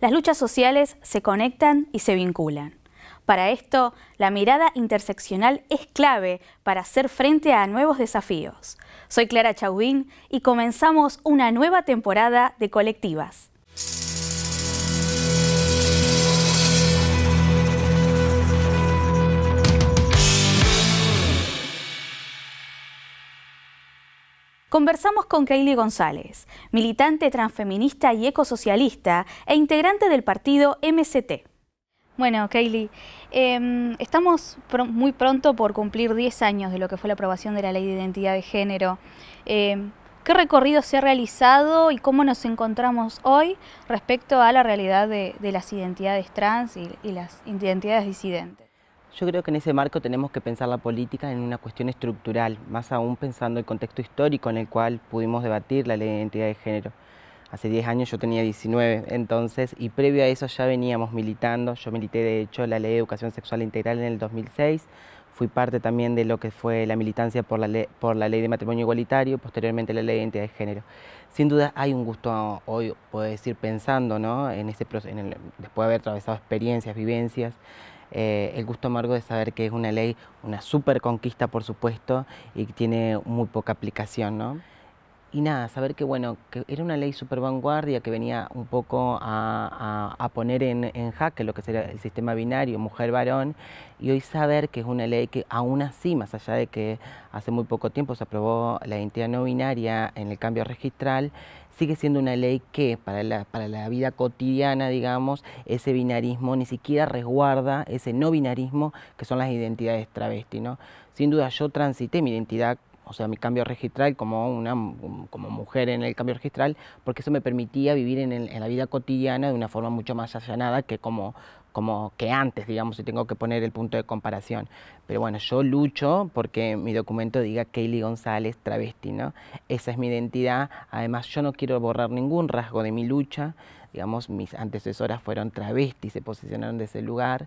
las luchas sociales se conectan y se vinculan. Para esto, la mirada interseccional es clave para hacer frente a nuevos desafíos. Soy Clara Chauvin y comenzamos una nueva temporada de Colectivas. Conversamos con Kaylee González, militante transfeminista y ecosocialista e integrante del partido MCT. Bueno, Kaylee, em, estamos muy pronto por cumplir 10 años de lo que fue la aprobación de la Ley de Identidad de Género. Em, ¿Qué recorrido se ha realizado y cómo nos encontramos hoy respecto a la realidad de, las identidades trans y las identidades disidentes? Yo creo que en ese marco tenemos que pensar la política en una cuestión estructural, más aún pensando el contexto histórico en el cual pudimos debatir la ley de identidad de género. Hace 10 años yo tenía 19, entonces, y previo a eso ya veníamos militando. Yo milité, de hecho, la ley de educación sexual integral en el 2006. Fui parte también de lo que fue la militancia por la, ley, por la ley de matrimonio igualitario, posteriormente la ley de identidad de género. Sin duda hay un gusto hoy, puedo decir, pensando, ¿no? En ese, después de haber atravesado experiencias, vivencias, eh, el gusto amargo de saber que es una ley, una super conquista por supuesto, y que tiene muy poca aplicación y nada, saber que bueno, que era una ley super vanguardia que venía un poco a, poner en, jaque lo que sería el sistema binario mujer-varón, y hoy saber que es una ley que aún así, más allá de que hace muy poco tiempo se aprobó la identidad no binaria en el cambio registral, sigue siendo una ley que para la, para la vida cotidiana, digamos, ese binarismo ni siquiera resguarda ese no binarismo que son las identidades travesti, ¿no? Sin duda yo transité mi identidad o sea, mi cambio registral como, una, um, como mujer en el cambio registral, porque eso me permitía vivir en, la vida cotidiana de una forma mucho más allanada que como, como que antes, digamos, si tengo que poner el punto de comparación. Pero bueno, yo lucho porque mi documento diga Kaylee González travesti, ¿no? Esa es mi identidad. Además, yo no quiero borrar ningún rasgo de mi lucha, digamos, mis antecesoras fueron travestis, se posicionaron de ese lugar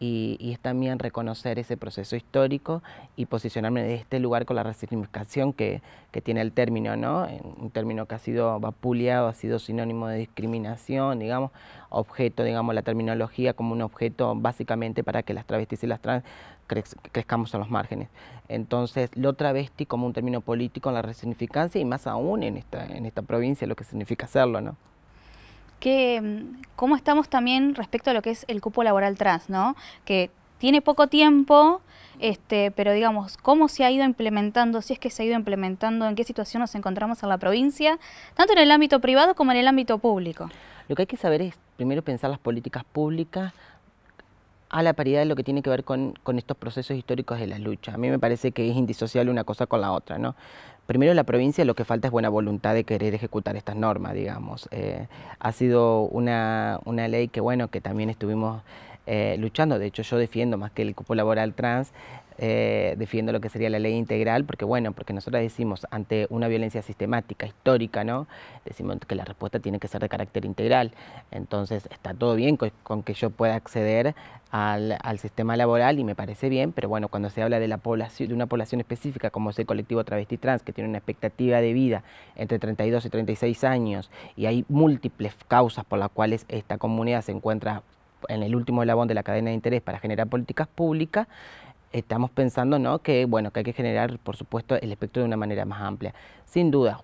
y, es también reconocer ese proceso histórico y posicionarme de este lugar con la resignificación que, tiene el término, ¿no? Un término que ha sido vapuleado, ha sido sinónimo de discriminación, digamos, objeto, digamos, la terminología como un objeto básicamente para que las travestis y las trans crezcamos a los márgenes. Entonces, lo travesti como un término político en la resignificancia y más aún en esta, en esta provincia, lo que significa hacerlo, ¿no? que, mm, cómo estamos también respecto a lo que es el cupo laboral trans, ¿no? Que tiene poco tiempo, este, pero digamos, cómo se ha ido implementando, si es que se ha ido implementando, en qué situación nos encontramos en la provincia, tanto en el ámbito privado como en el ámbito público. Lo que hay que saber es primero pensar las políticas públicas a la paridad de lo que tiene que ver con, con estos procesos históricos de la lucha. A mí me parece que es indisociable una cosa con la otra, ¿no? primero en la provincia lo que falta es buena voluntad de querer ejecutar estas normas, digamos. Eh, ha sido una, una ley que, bueno, que también estuvimos eh, luchando. De hecho, yo defiendo más que el cupo laboral trans, eh, defiendo lo que sería la ley integral, porque bueno, porque nosotros decimos ante una violencia sistemática, histórica, ¿no? Decimos que la respuesta tiene que ser de carácter integral. Entonces, está todo bien con, que yo pueda acceder al, sistema laboral y me parece bien, pero bueno, cuando se habla de la población, de una población específica como es el colectivo travesti trans, que tiene una expectativa de vida entre 32 y 36 años, y hay múltiples causas por las cuales esta comunidad se encuentra en el último labón de la cadena de interés para generar políticas públicas, estamos pensando ¿no? que, bueno, que hay que generar, por supuesto, el espectro de una manera más amplia. Sin duda,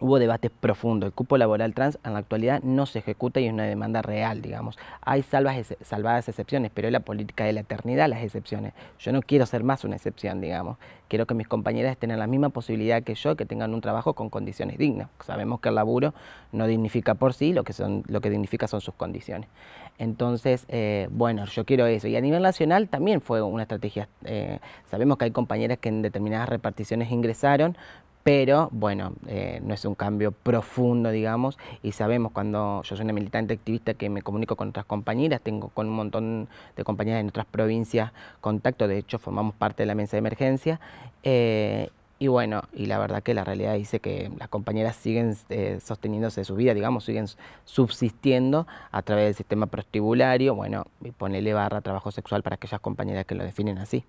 hubo debates profundos. El cupo laboral trans en la actualidad no se ejecuta y es una demanda real, digamos. Hay salvadas excepciones, pero es la política de la eternidad las excepciones. Yo no quiero ser más una excepción, digamos. Quiero que mis compañeras tengan la misma posibilidad que yo, que tengan un trabajo con condiciones dignas. Sabemos que el laburo no dignifica por sí, lo que, son, lo que dignifica son sus condiciones. Entonces, eh, bueno, yo quiero eso. Y a nivel nacional también fue una estrategia. Eh, sabemos que hay compañeras que en determinadas reparticiones ingresaron, pero bueno, eh, no es un cambio profundo, digamos, y sabemos cuando yo soy una militante activista que me comunico con otras compañeras, tengo con un montón de compañeras en otras provincias contacto, de hecho formamos parte de la mesa de emergencia, eh, y bueno, y la verdad que la realidad dice que las compañeras siguen eh, sosteniéndose de su vida, digamos, siguen subsistiendo a través del sistema prostibulario, bueno, y ponele barra trabajo sexual para aquellas compañeras que lo definen así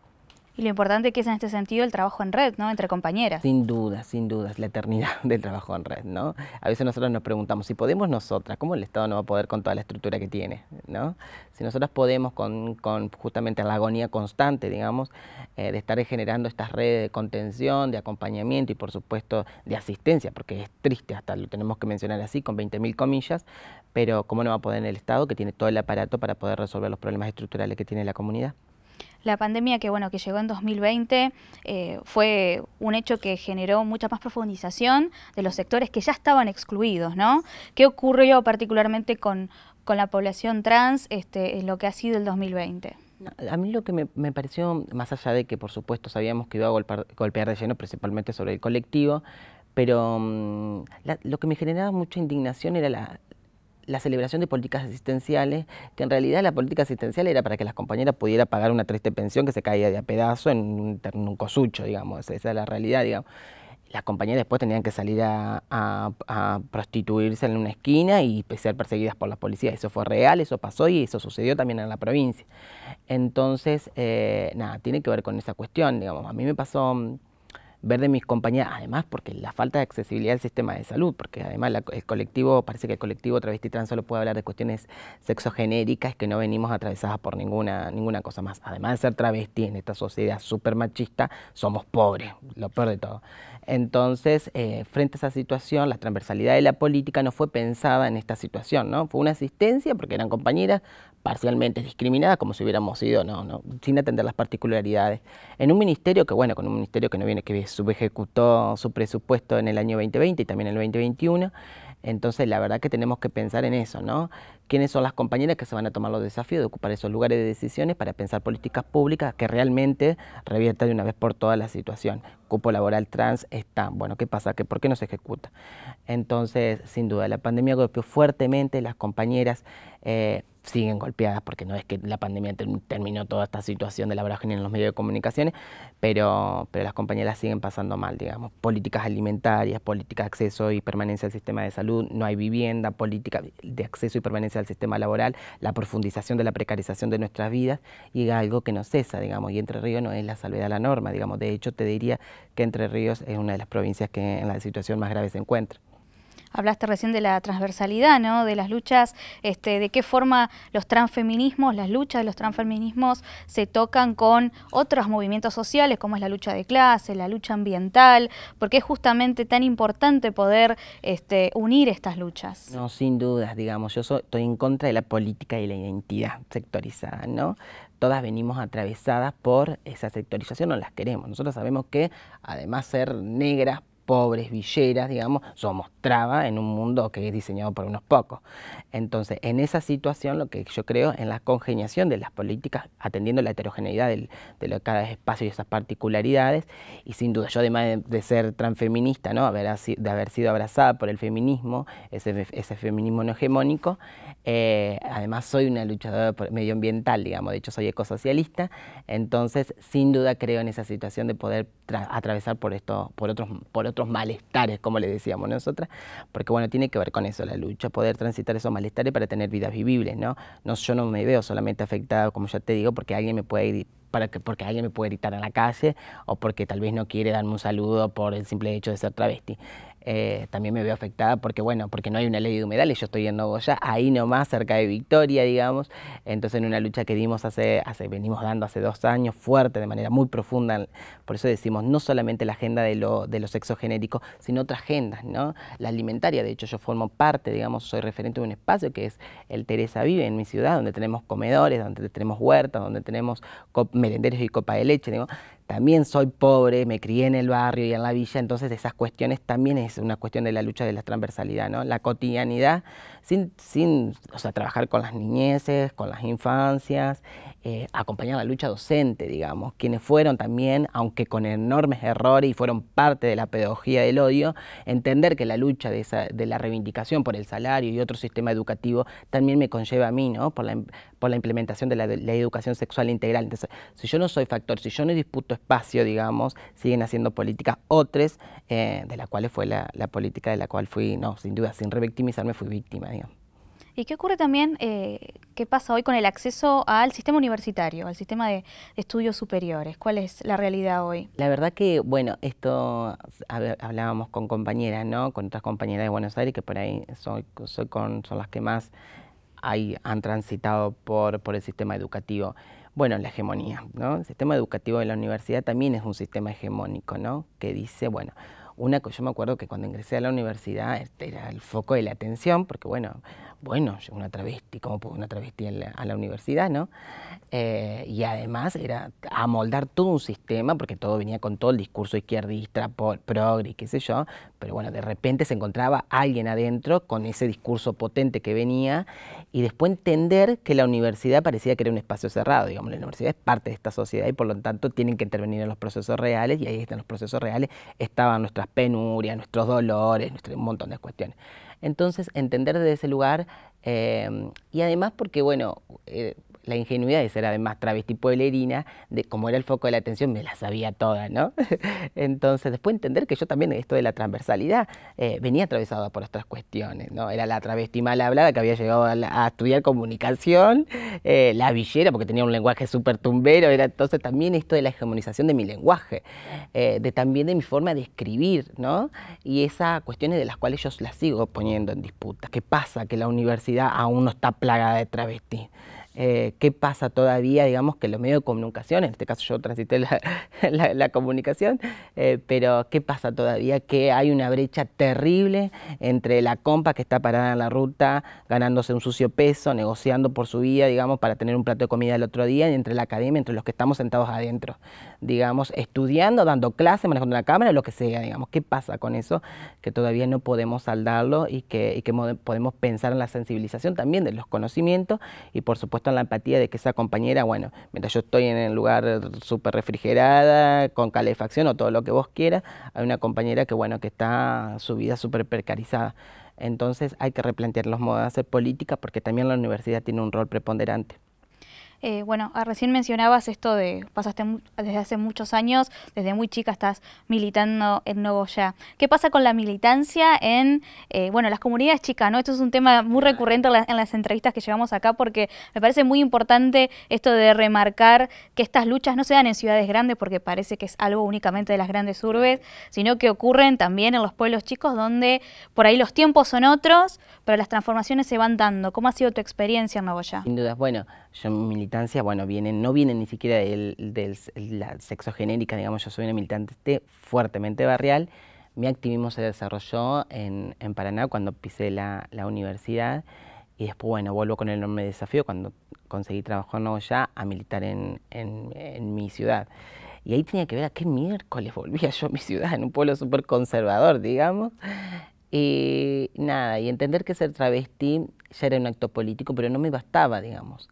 y lo importante que es en este sentido el trabajo en red, ¿no? Entre compañeras. Sin duda, sin duda, es la eternidad del trabajo en red, ¿no? A veces nosotros nos preguntamos, si podemos nosotras, ¿cómo el Estado no va a poder con toda la estructura que tiene, ¿no? Si nosotros podemos con, justamente la agonía constante, digamos, eh, de estar generando estas redes de contención, de acompañamiento y por supuesto de asistencia, porque es triste, hasta lo tenemos que mencionar así, con 20.000 comillas, pero ¿cómo no va a poder en el Estado que tiene todo el aparato para poder resolver los problemas estructurales que tiene la comunidad? La pandemia que, bueno, que llegó en 2020 eh, fue un hecho que generó mucha más profundización de los sectores que ya estaban excluidos, ¿no? ¿Qué ocurrió particularmente con, la población trans este, en lo que ha sido el 2020? A mí lo que me, pareció, más allá de que por supuesto sabíamos que iba a golpear, de lleno principalmente sobre el colectivo, pero mm, lo que me generaba mucha indignación era la, la celebración de políticas asistenciales, que en realidad la política asistencial era para que las compañeras pudieran pagar una triste pensión que se caía de a pedazo en un, cosucho, digamos, esa es la realidad, digamos. Las compañeras después tenían que salir a, prostituirse en una esquina y ser perseguidas por la policía. Eso fue real, eso pasó y eso sucedió también en la provincia. Entonces, eh, nada, tiene que ver con esa cuestión, digamos. A mí me pasó mm, ver de mis compañeras, además porque la falta de accesibilidad del sistema de salud, porque además el colectivo, parece que el colectivo travesti trans solo puede hablar de cuestiones sexogenéricas que no venimos atravesadas por ninguna, ninguna cosa más. Además de ser travesti en esta sociedad súper machista, somos pobres, lo peor de todo. Entonces, eh, frente a esa situación, la transversalidad de la política no fue pensada en esta situación, ¿no? Fue una asistencia porque eran compañeras, parcialmente discriminada como si hubiéramos sido, no, no, sin atender las particularidades. En un ministerio que, bueno, con un ministerio que no viene, que subejecutó su presupuesto en el año 2020 y también en el 2021, entonces la verdad que tenemos que pensar en eso, ¿no? ¿Quiénes son las compañeras que se van a tomar los desafíos de ocupar esos lugares de decisiones para pensar políticas públicas que realmente reviertan de una vez por todas la situación? Cupo laboral trans está, bueno, ¿qué pasa? ¿Por qué no se ejecuta? Entonces, sin duda, la pandemia golpeó fuertemente las compañeras. Eh, siguen golpeadas, porque no es que la pandemia terminó toda esta situación de la vorágine en los medios de comunicaciones, pero, pero las compañeras siguen pasando mal, digamos. Políticas alimentarias, políticas de acceso y permanencia al sistema de salud, no hay vivienda, política de acceso y permanencia al sistema laboral, la profundización de la precarización de nuestras vidas, y algo que no cesa, digamos, y Entre Ríos no es la salvedad a la norma, digamos. De hecho, te diría que Entre Ríos es una de las provincias que en la situación más grave se encuentra. Hablaste recién de la transversalidad, ¿no? De las luchas, este, de qué forma los transfeminismos, las luchas de los transfeminismos se tocan con otros movimientos sociales, como es la lucha de clase, la lucha ambiental, porque es justamente tan importante poder este, unir estas luchas. No, sin dudas, digamos, yo soy, estoy en contra de la política y la identidad sectorizada, ¿no? todas venimos atravesadas por esa sectorización, no las queremos. Nosotros sabemos que además ser negras pobres, villeras, digamos, somos traba en un mundo que es diseñado por unos pocos. Entonces, en esa situación, lo que yo creo en la congeniación de las políticas, atendiendo la heterogeneidad del, de cada espacio y esas particularidades, y sin duda, yo además de, ser transfeminista, ¿no? Haber, de haber sido abrazada por el feminismo, ese, feminismo no hegemónico, eh, además soy una luchadora medioambiental, digamos, de hecho soy ecosocialista, entonces sin duda creo en esa situación de poder atravesar por, esto, por otros, por otros los malestares, como le decíamos nosotras, porque bueno, tiene que ver con eso la lucha, poder transitar esos malestares para tener vidas vivibles, ¿no? no yo no me veo solamente afectado, como ya te digo, porque alguien me puede ir para que, porque alguien me puede gritar en la calle o porque tal vez no quiere darme un saludo por el simple hecho de ser travesti. Eh, también me veo afectada porque, bueno, porque no hay una ley de humedales, yo estoy en Nogoyá, ahí nomás, cerca de Victoria, digamos, entonces en una lucha que dimos hace, hace, venimos dando hace dos años, fuerte, de manera muy profunda, por eso decimos no solamente la agenda de los de sino otras agendas, ¿no? La alimentaria, de hecho yo formo parte, digamos, soy referente de un espacio que es el Teresa Vive en mi ciudad, donde tenemos comedores, donde tenemos huertas, donde tenemos merenderos y copa de leche, digamos también soy pobre, me crié en el barrio y en la villa, entonces esas cuestiones también es una cuestión de la lucha de la transversalidad, ¿no? La cotidianidad, sin, sin o sea, trabajar con las niñeces, con las infancias, eh, acompañar la lucha docente, digamos, quienes fueron también, aunque con enormes errores y fueron parte de la pedagogía del odio, entender que la lucha de, la reivindicación por el salario y otro sistema educativo también me conlleva a mí, ¿no? Por la, por la implementación de la, educación sexual integral. Entonces, si yo no soy factor, si yo no disputo espacio, digamos, siguen haciendo políticas otras, eh, de las cuales fue la, la, política de la cual fui, no, sin duda, sin revictimizarme, fui víctima, digamos. ¿Y qué ocurre también, eh, qué pasa hoy con el acceso al sistema universitario, al sistema de, estudios superiores? ¿Cuál es la realidad hoy? La verdad que, bueno, esto hablábamos con compañeras, ¿no? Con otras compañeras de Buenos Aires, que por ahí soy, son las que más hay, han transitado por, por el sistema educativo. Bueno, la hegemonía, ¿no? El sistema educativo de la universidad también es un sistema hegemónico, ¿no? Que dice, bueno, una que yo me acuerdo que cuando ingresé a la universidad este era el foco de la atención, porque bueno, bueno, una travesti, ¿cómo puedo una travesti a la, a universidad, no? Eh, y además era amoldar todo un sistema, porque todo venía con todo el discurso izquierdista, progre, qué sé yo, pero bueno, de repente se encontraba alguien adentro con ese discurso potente que venía, y después entender que la universidad parecía que era un espacio cerrado, digamos, la universidad es parte de esta sociedad y por lo tanto tienen que intervenir en los procesos reales, y ahí están los procesos reales, estaban nuestras penuria, nuestros dolores, nuestro, un montón de cuestiones. Entonces, entender desde ese lugar eh, y además porque, bueno, eh, la ingenuidad de ser además travesti pueblerina, de como era el foco de la atención, me la sabía toda, ¿no? Entonces, después entender que yo también esto de la transversalidad eh, venía atravesada por otras cuestiones, ¿no? Era la travesti mal hablada que había llegado a, estudiar comunicación, eh, la villera, porque tenía un lenguaje súper tumbero, era entonces también esto de la hegemonización de mi lenguaje, eh, de también de mi forma de escribir, ¿no? Y esas cuestiones de las cuales yo las sigo poniendo en disputa. ¿Qué pasa? Que la universidad aún no está plagada de travesti. Eh, qué pasa todavía, digamos, que los medios de comunicación, en este caso yo transité la, comunicación, eh, pero qué pasa todavía, que hay una brecha terrible entre la compa que está parada en la ruta, ganándose un sucio peso, negociando por su vida, digamos, para tener un plato de comida el otro día, y entre la academia, entre los que estamos sentados adentro, digamos, estudiando, dando clases, manejando la cámara, lo que sea, digamos, qué pasa con eso, que todavía no podemos saldarlo y que podemos pensar en la sensibilización también de los conocimientos y por supuesto gusta la empatía de que esa compañera, bueno, mientras yo estoy en el lugar súper refrigerada, con calefacción o todo lo que vos quieras, hay una compañera que, bueno, que está su vida súper precarizada. Entonces hay que replantear los modos de hacer política porque también la universidad tiene un rol preponderante. Eh, bueno, ah, recién mencionabas esto de pasaste desde hace muchos años, desde muy chica estás militando en Ya. ¿Qué pasa con la militancia en, eh, bueno, las comunidades chicas, no? Esto es un tema muy recurrente en, las entrevistas que llevamos acá porque me parece muy importante esto de remarcar que estas luchas no se dan en ciudades grandes porque parece que es algo únicamente de las grandes urbes, sino que ocurren también en los pueblos chicos donde por ahí los tiempos son otros, pero las transformaciones se van dando. ¿Cómo ha sido tu experiencia en Nogoyá? Sin dudas, bueno, yo mi militancia, bueno, no viene ni siquiera de, la sexogenérica, digamos, yo soy una militante fuertemente barrial. Mi activismo se desarrolló en, Paraná cuando pisé la, universidad y después, bueno, vuelvo con el enorme desafío cuando conseguí trabajo en ya, a militar en, en mi ciudad. Y ahí tenía que ver a qué miércoles volvía yo a mi ciudad, en un pueblo súper conservador, digamos. Y nada, y entender que ser travesti ya era un acto político, pero no me bastaba, digamos.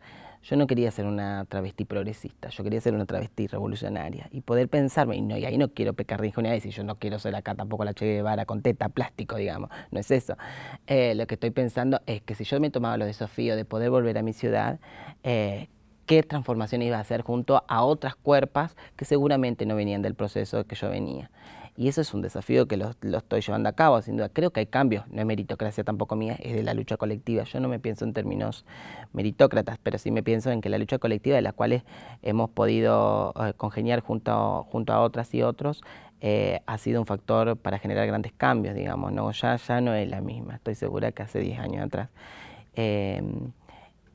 Yo no quería ser una travesti progresista, yo quería ser una travesti revolucionaria y poder pensarme, y, no, ahí no quiero pecar de ingenuidad y yo no quiero ser acá tampoco la Che vara con teta, plástico, digamos, no es eso. Eh, lo que estoy pensando es que si yo me tomaba los desafíos de poder volver a mi ciudad, eh, qué transformación iba a hacer junto a otras cuerpas que seguramente no venían del proceso que yo venía. Y eso es un desafío que lo, lo, estoy llevando a cabo, sin duda. Creo que hay cambios, no es meritocracia tampoco mía, es de la lucha colectiva. Yo no me pienso en términos meritócratas, pero sí me pienso en que la lucha colectiva de las cuales hemos podido eh, congeniar junto, junto a otras y otros, eh, ha sido un factor para generar grandes cambios, digamos, ¿no? Ya, ya no es la misma, estoy segura que hace 10 años atrás. Eh,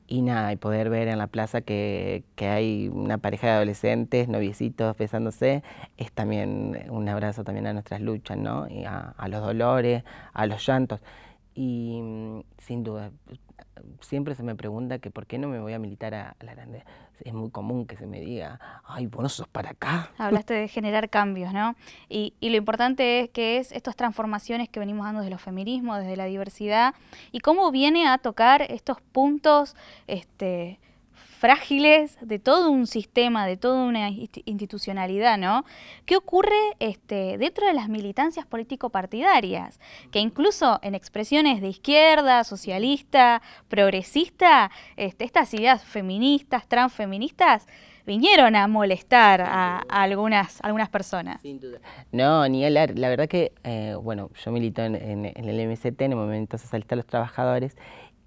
y nada, y poder ver en la plaza que, que hay una pareja de adolescentes, noviecitos besándose, es también un abrazo también a nuestras luchas, ¿no? a los dolores, a los llantos. Y mm, sin duda, siempre se me pregunta que por qué no me voy a militar a, la grande. Es muy común que se me diga, ay, vos no sos para acá. Hablaste de generar cambios, ¿no? Y, y lo importante es que es estas transformaciones que venimos dando desde los feminismos, desde la diversidad, y cómo viene a tocar estos puntos, este, frágiles de todo un sistema, de toda una institucionalidad, ¿no? ¿Qué ocurre este, dentro de las militancias político-partidarias? Que incluso en expresiones de izquierda, socialista, progresista, este, estas ideas feministas, transfeministas, vinieron a molestar a, algunas, algunas personas. Sin duda. No, ni hablar. La verdad que, eh, bueno, yo milito en, el MCT, en el Movimiento Socialista de los Trabajadores,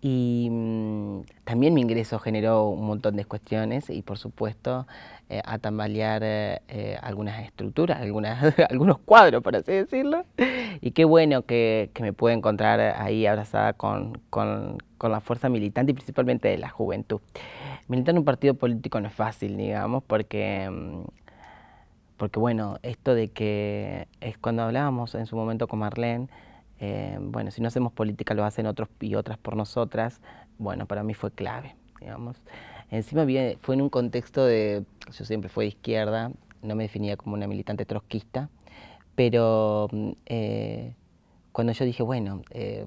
y mm, también mi ingreso generó un montón de cuestiones y por supuesto eh, a tambalear eh, algunas estructuras, algunos cuadros, por así decirlo. Y qué bueno que, me pude encontrar ahí abrazada con, la fuerza militante y principalmente de la juventud. Militar en un partido político no es fácil, digamos, porque... Mm, porque bueno, esto de que es cuando hablábamos en su momento con Marlene, eh, bueno, si no hacemos política lo hacen otros y otras por nosotras, bueno, para mí fue clave, digamos. Encima fue en un contexto de, yo siempre fui de izquierda, no me definía como una militante trotskista, pero eh, cuando yo dije, bueno, eh,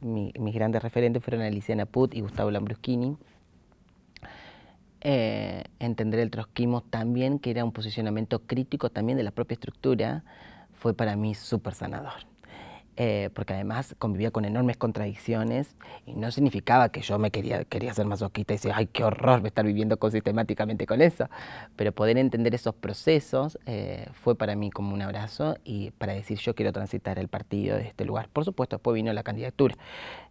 mis grandes referentes fueron Alicia Put y Gustavo Lambruschini, entender el trotskismo también, que era un posicionamiento crítico también de la propia estructura, fue para mí súper sanador. Eh, porque además convivía con enormes contradicciones y no significaba que yo me quería, quería ser masoquista y decir, ay, qué horror me estar viviendo con, sistemáticamente con eso. Pero poder entender esos procesos eh, fue para mí como un abrazo y para decir, yo quiero transitar el partido de este lugar. Por supuesto, después vino la candidatura,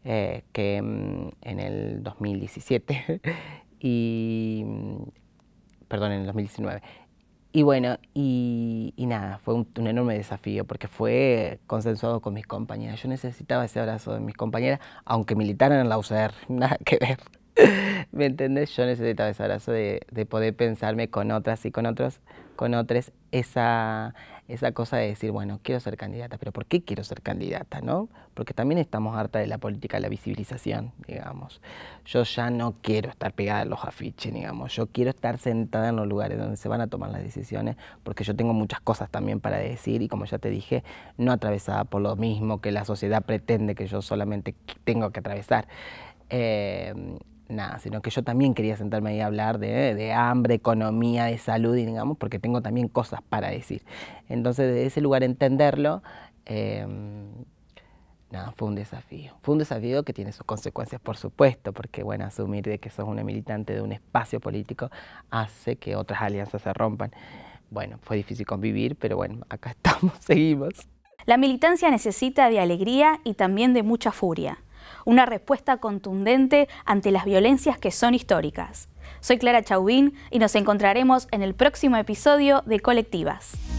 eh, que mm, en el 2017, y, mm, perdón, en el 2019. Y bueno, y, nada, fue un, enorme desafío porque fue consensuado con mis compañeras. Yo necesitaba ese abrazo de mis compañeras, aunque militaran en la UCR, nada que ver. ¿Me entendés? Yo necesitaba ese abrazo de, de poder pensarme con otras y con otros con otras, esa, cosa de decir, bueno, quiero ser candidata, pero ¿por qué quiero ser candidata? ¿no? Porque también estamos harta de la política de la visibilización, digamos. Yo ya no quiero estar pegada a los afiches, digamos. Yo quiero estar sentada en los lugares donde se van a tomar las decisiones, porque yo tengo muchas cosas también para decir y como ya te dije, no atravesada por lo mismo que la sociedad pretende que yo solamente tengo que atravesar. Eh, nada, sino que yo también quería sentarme ahí a hablar de, hambre, economía, de salud, digamos, porque tengo también cosas para decir. Entonces, desde ese lugar entenderlo, em, nada, fue un desafío. Fue un desafío que tiene sus consecuencias, por supuesto, porque, bueno, asumir de que sos una militante de un espacio político hace que otras alianzas se rompan. Bueno, fue difícil convivir, pero bueno, acá estamos, seguimos. La militancia necesita de alegría y también de mucha furia una respuesta contundente ante las violencias que son históricas. Soy Clara Chauvin y nos encontraremos en el próximo episodio de Colectivas.